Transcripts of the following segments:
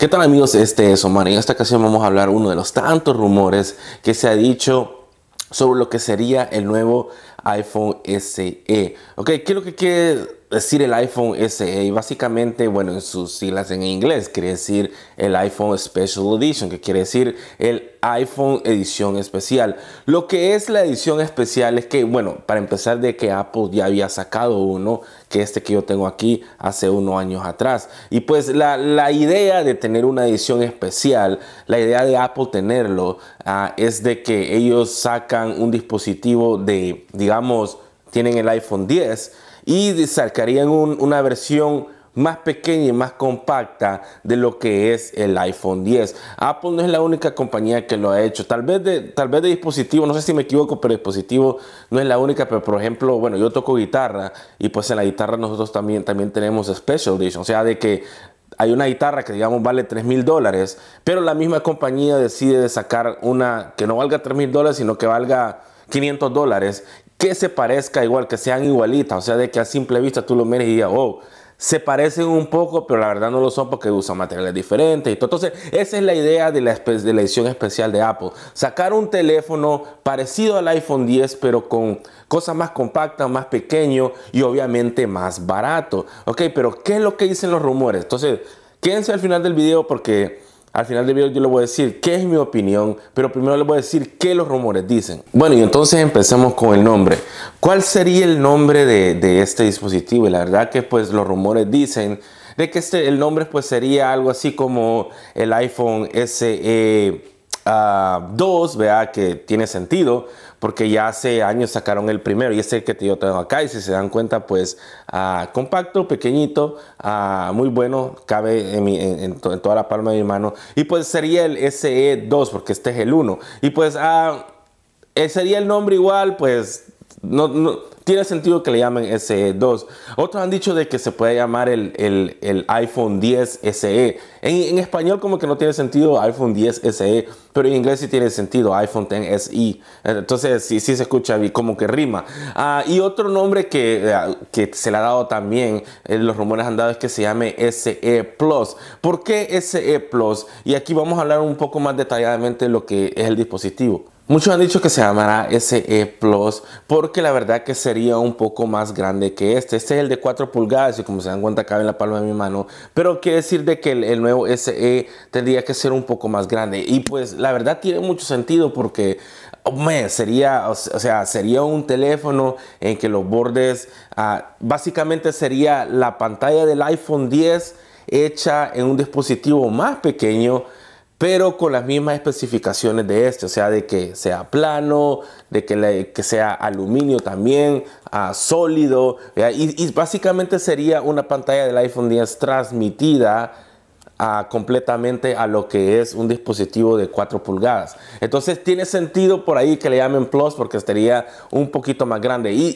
¿Qué tal amigos? Este es Omar. En esta ocasión vamos a hablar uno de los tantos rumores que se ha dicho sobre lo que sería el nuevo iPhone SE. Ok, ¿qué lo que quiere decir el iPhone SE? básicamente, bueno, en sus siglas en inglés, quiere decir el iPhone Special Edition, que quiere decir el iPhone edición especial. Lo que es la edición especial es que, bueno, para empezar de que Apple ya había sacado uno, que este que yo tengo aquí hace unos años atrás. Y pues la, idea de tener una edición especial, la idea de Apple tenerlo, ah, es de que ellos sacan un dispositivo de, digamos, tienen el iPhone 10 y sacarían una versión más pequeña y más compacta de lo que es el iPhone 10. Apple no es la única compañía que lo ha hecho. Tal vez de, tal vez de dispositivo, no sé si me equivoco, pero dispositivo no es la única. Pero por ejemplo, bueno, yo toco guitarra y pues en la guitarra nosotros también, también tenemos Special Edition. O sea, de que hay una guitarra que digamos vale 3 mil dólares, pero la misma compañía decide sacar una que no valga 3 mil dólares, sino que valga 500 dólares que se parezca igual, que sean igualitas, o sea, de que a simple vista tú lo mires y digas, oh, se parecen un poco, pero la verdad no lo son porque usan materiales diferentes. Entonces, esa es la idea de la, de la, edición especial de Apple. Sacar un teléfono parecido al iPhone 10, pero con cosas más compactas, más pequeño y obviamente más barato. Ok, pero ¿qué es lo que dicen los rumores? Entonces, quédense al final del video porque al final del video yo le voy a decir qué es mi opinión, pero primero le voy a decir qué los rumores dicen. Bueno, y entonces empecemos con el nombre. ¿Cuál sería el nombre de, este dispositivo? Y la verdad que pues los rumores dicen de que este, el nombre pues sería algo así como el iPhone SE a dos, vea que tiene sentido, porque ya hace años sacaron el primero y este que yo tengo acá. Y si se dan cuenta, pues compacto, pequeñito, muy bueno, cabe en, en, toda la palma de mi mano. Y pues sería el SE2, porque este es el 1. Y pues ah, eh, sería el nombre igual, pues no tiene sentido que le llamen SE 2. Otros han dicho de que se puede llamar el, iPhone 10 SE. En, español como que no tiene sentido iPhone 10 SE, pero en inglés sí tiene sentido iPhone 10 SE. Entonces sí, se escucha como que rima. Ah, y otro nombre que, ah, que se le ha dado también, eh, los rumores han dado es que se llame SE Plus. ¿Por qué SE Plus? Y aquí vamos a hablar un poco más detalladamente de lo que es el dispositivo. Muchos han dicho que se llamará SE Plus porque la verdad que sería un poco más grande que este. Este es el de 4 pulgadas y como se dan cuenta cabe en la palma de mi mano. Pero qué decir de que el, nuevo SE tendría que ser un poco más grande. Y pues la verdad tiene mucho sentido porque sería, o sea, sería un teléfono en que los bordes ah, básicamente sería la pantalla del iPhone 10 hecha en un dispositivo más pequeño pero con las mismas especificaciones de este, o sea, de que sea plano, de que, sea aluminio también, ah, sólido, y, y, básicamente sería una pantalla del iPhone 10 transmitida completamente a lo que es un dispositivo de 4 pulgadas. Entonces tiene sentido por ahí que le llamen Plus porque estaría un poquito más grande. Y,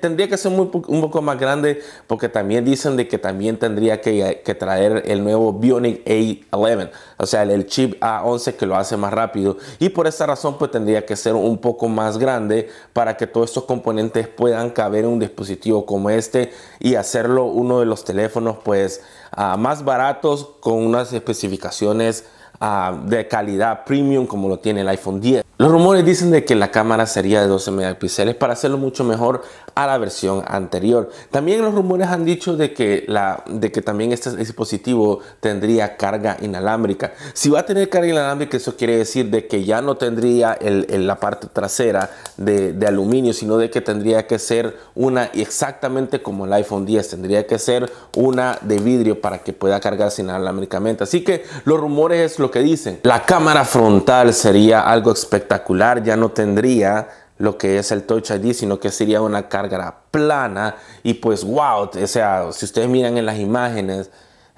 tendría que ser muy, un poco más grande porque también dicen de que también tendría que, traer el nuevo Bionic A11. O sea, el, chip A11 que lo hace más rápido. Y por esa razón pues tendría que ser un poco más grande para que todos estos componentes puedan caber en un dispositivo como este y hacerlo uno de los teléfonos pues ah, más baratos con unas especificaciones Ah, de calidad premium como lo tiene el iPhone 10. Los rumores dicen de que la cámara sería de 12 megapíxeles para hacerlo mucho mejor a la versión anterior. También los rumores han dicho de que, la, de que también este dispositivo tendría carga inalámbrica. Si va a tener carga inalámbrica, eso quiere decir de que ya no tendría el, la parte trasera de, aluminio, sino de que tendría que ser una exactamente como el iPhone 10. Tendría que ser una de vidrio para que pueda cargarse inalámbricamente. Así que los rumores es lo que dicen. La cámara frontal sería algo espectacular, ya no tendría lo que es el Touch ID, sino que sería una carga plana y pues wow, o sea, si ustedes miran en las imágenes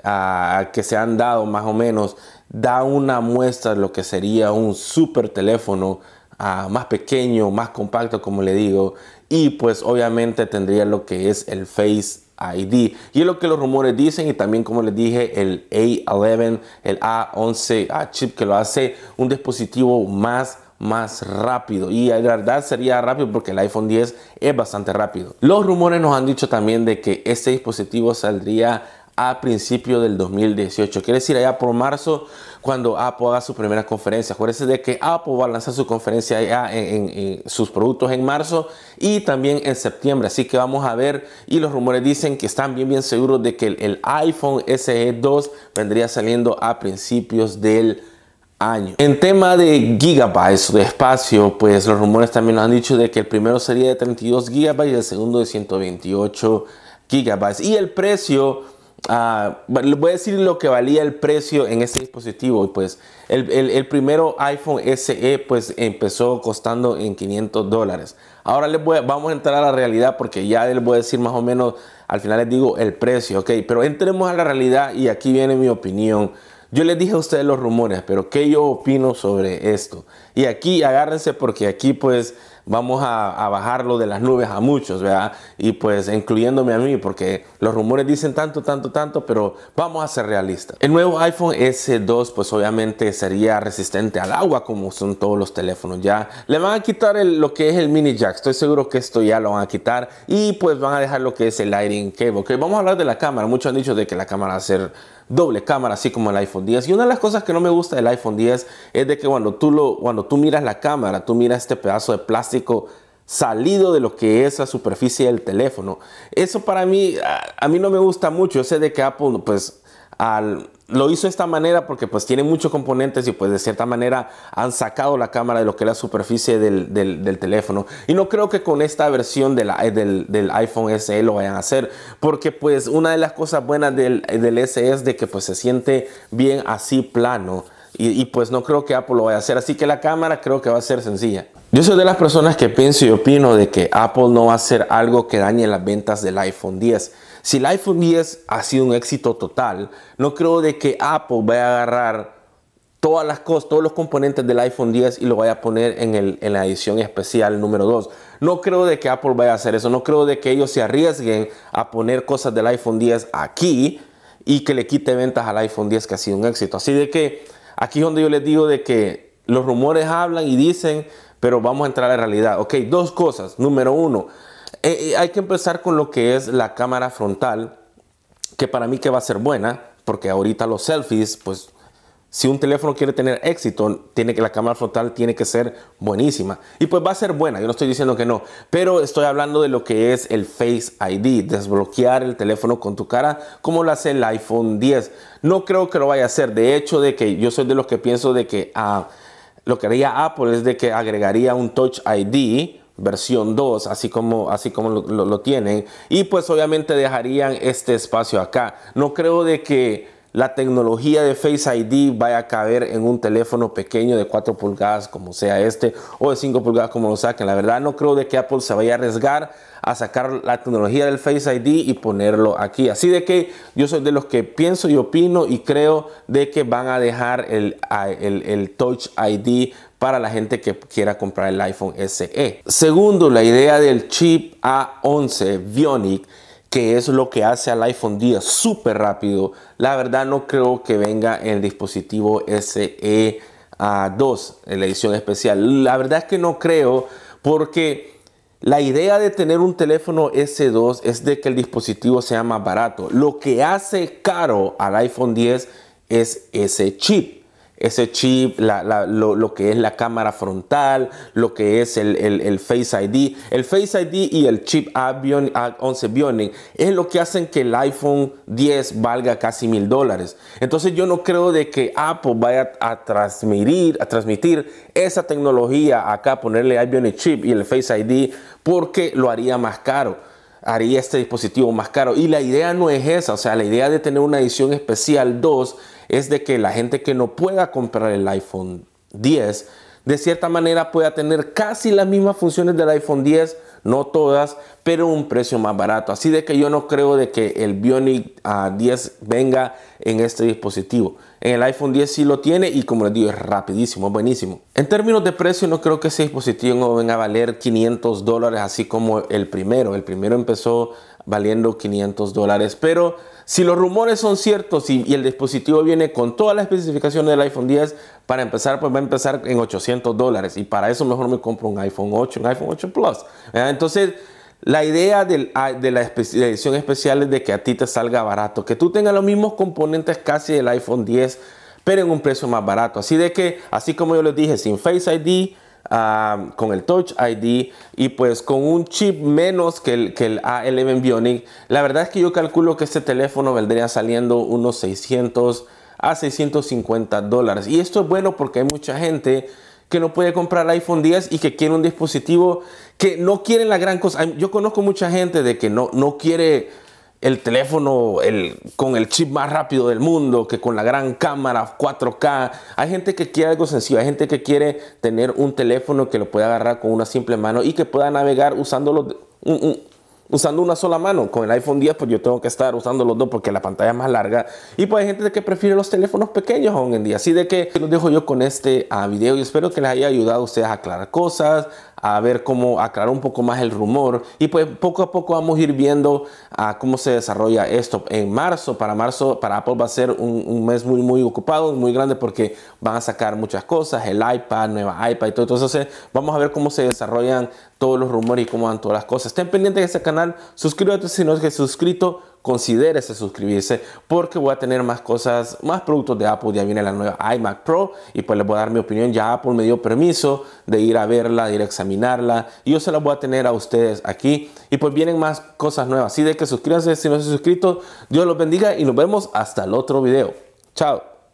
ah, que se han dado más o menos, da una muestra de lo que sería un super teléfono ah, más pequeño, más compacto como le digo, y pues obviamente tendría lo que es el Face y es lo que los rumores dicen y también como les dije el A11, el A11 ah, chip que lo hace un dispositivo más más rápido y la verdad sería rápido porque el iPhone 10 es bastante rápido. Los rumores nos han dicho también de que este dispositivo saldría a principio del 2018, quiere decir allá por marzo cuando Apple haga su primera conferencia. Acuérdense de que Apple va a lanzar su conferencia en, sus productos en marzo y también en septiembre. Así que vamos a ver. Y los rumores dicen que están bien, bien seguros de que el, el iPhone SE 2 vendría saliendo a principios del año. En tema de gigabytes de espacio, pues los rumores también nos han dicho de que el primero sería de 32 gigabytes y el segundo de 128 gigabytes. Y el precio Ah, les voy a decir lo que valía el precio en este dispositivo. Pues el, el, primero iPhone SE pues empezó costando en 500 dólares. Ahora les voy a, vamos a entrar a la realidad porque ya les voy a decir más o menos, al final les digo el precio, ok. Pero entremos a la realidad y aquí viene mi opinión. Yo les dije a ustedes los rumores, pero ¿qué yo opino sobre esto? Y aquí agárrense porque aquí pues vamos a, bajarlo de las nubes a muchos, ¿verdad? Y pues incluyéndome a mí, porque los rumores dicen tanto, tanto, tanto, pero vamos a ser realistas. El nuevo iPhone S2 pues obviamente sería resistente al agua como son todos los teléfonos, ya. Le van a quitar lo que es el mini jack, estoy seguro que esto ya lo van a quitar y pues van a dejar lo que es el lighting cable. Okay, vamos a hablar de la cámara, muchos han dicho de que la cámara va a ser doble cámara, así como el iPhone 10. Y una de las cosas que no me gusta del iPhone 10 es de que cuando tú, lo, cuando tú miras la cámara, tú miras este pedazo de plástico salido de lo que es la superficie del teléfono. Eso para mí, a, mí no me gusta mucho. Yo sé de que Apple, pues, lo hizo de esta manera porque pues tiene muchos componentes y pues de cierta manera han sacado la cámara de lo que es la superficie del, teléfono y no creo que con esta versión eh, del, iPhone SE lo vayan a hacer porque pues una de las cosas buenas del, del SE es de que pues se siente bien así plano y, pues no creo que Apple lo vaya a hacer. Así que la cámara creo que va a ser sencilla. Yo soy de las personas que pienso y opino de que Apple no va a hacer algo que dañe las ventas del iPhone 10. Si el iPhone 10 ha sido un éxito total, no creo de que Apple vaya a agarrar todas las cosas, todos los componentes del iPhone 10 y lo vaya a poner en, en la edición especial número 2. No creo de que Apple vaya a hacer eso. No creo de que ellos se arriesguen a poner cosas del iPhone 10 aquí y que le quite ventas al iPhone 10 que ha sido un éxito. Así de que Aquí es donde yo les digo de que los rumores hablan y dicen, pero vamos a entrar a la realidad. Ok, dos cosas. Número uno, eh, eh, hay que empezar con lo que es la cámara frontal, que para mí que va a ser buena, porque ahorita los selfies, pues si un teléfono quiere tener éxito, tiene que la cámara frontal tiene que ser buenísima. Y pues va a ser buena, yo no estoy diciendo que no, pero estoy hablando de lo que es el Face ID, desbloquear el teléfono con tu cara como lo hace el iPhone 10. No creo que lo vaya a hacer, de hecho de que yo soy de los que pienso de que ah, lo que haría Apple es de que agregaría un Touch ID versión 2, así como, así como lo, lo tienen, y pues obviamente dejarían este espacio acá. No creo de que la tecnología de Face ID vaya a caber en un teléfono pequeño de 4 pulgadas como sea este o de 5 pulgadas como lo saquen. La verdad no creo de que Apple se vaya a arriesgar a sacar la tecnología del Face ID y ponerlo aquí. Así de que yo soy de los que pienso y opino y creo de que van a dejar el, el Touch ID para la gente que quiera comprar el iPhone SE. Segundo, la idea del chip A11 Bionic que es lo que hace al iPhone 10 súper rápido. La verdad no creo que venga el dispositivo SE 2 en la edición especial. La verdad es que no creo porque la idea de tener un teléfono S2 es de que el dispositivo sea más barato. Lo que hace caro al iPhone 10 es ese chip ese chip, lo, que es la cámara frontal, lo que es el, Face ID. El Face ID y el chip A11 Bionic es lo que hacen que el iPhone 10 valga casi mil dólares. Entonces yo no creo de que Apple vaya a transmitir, a transmitir esa tecnología acá, ponerle iBionic chip y el Face ID, porque lo haría más caro haría este dispositivo más caro. Y la idea no es esa, o sea, la idea de tener una edición especial 2 es de que la gente que no pueda comprar el iPhone 10, de cierta manera pueda tener casi las mismas funciones del iPhone 10, no todas, pero un precio más barato. Así de que yo no creo de que el Bionic 10 ah, venga en este dispositivo. En el iPhone 10 sí lo tiene y como les digo, es rapidísimo, buenísimo. En términos de precio, no creo que ese dispositivo venga a valer 500 dólares, así como el primero. El primero empezó valiendo 500 dólares. Pero si los rumores son ciertos y, el dispositivo viene con todas las especificaciones del iPhone 10, para empezar, pues va a empezar en 800 dólares. Y para eso mejor me compro un iPhone 8, un iPhone 8 Plus. Entonces, la idea ah, de la edición especial es de que a ti te salga barato, que tú tengas los mismos componentes casi del iPhone 10, pero en un precio más barato. Así de que, así como yo les dije, sin Face ID, ah, con el Touch ID y pues con un chip menos que el, que el A11 Bionic, la verdad es que yo calculo que este teléfono vendría saliendo unos 600 a 650 dólares. Y esto es bueno porque hay mucha gente que no puede comprar iPhone 10 y que quiere un dispositivo que no quiere la gran cosa. Yo conozco mucha gente de que no, no quiere el teléfono el, con el chip más rápido del mundo, que con la gran cámara 4K. Hay gente que quiere algo sencillo, hay gente que quiere tener un teléfono que lo pueda agarrar con una simple mano y que pueda navegar usando usando una sola mano. Con el iPhone 10 pues yo tengo que estar usando los dos porque la pantalla es más larga. Y pues hay gente que prefiere los teléfonos pequeños aún en día. Así de que los dejo yo con este ah, video y espero que les haya ayudado a ustedes a aclarar cosas, a ver cómo aclarar un poco más el rumor y pues poco a poco vamos a ir viendo a ah, cómo se desarrolla esto en marzo para marzo para Apple va a ser un, un, mes muy muy ocupado muy grande porque van a sacar muchas cosas el iPad nueva iPad y todo entonces vamos a ver cómo se desarrollan todos los rumores y cómo van todas las cosas. Estén pendientes de este canal, suscríbete si no es que suscrito, considérese suscribirse porque voy a tener más cosas, más productos de Apple. Ya viene la nueva iMac Pro y pues les voy a dar mi opinión. Ya Apple me dio permiso de ir a verla, de ir a examinarla y yo se las voy a tener a ustedes aquí. Y pues vienen más cosas nuevas. Así de que suscríbanse si no se suscrito. Dios los bendiga y nos vemos hasta el otro video. Chao.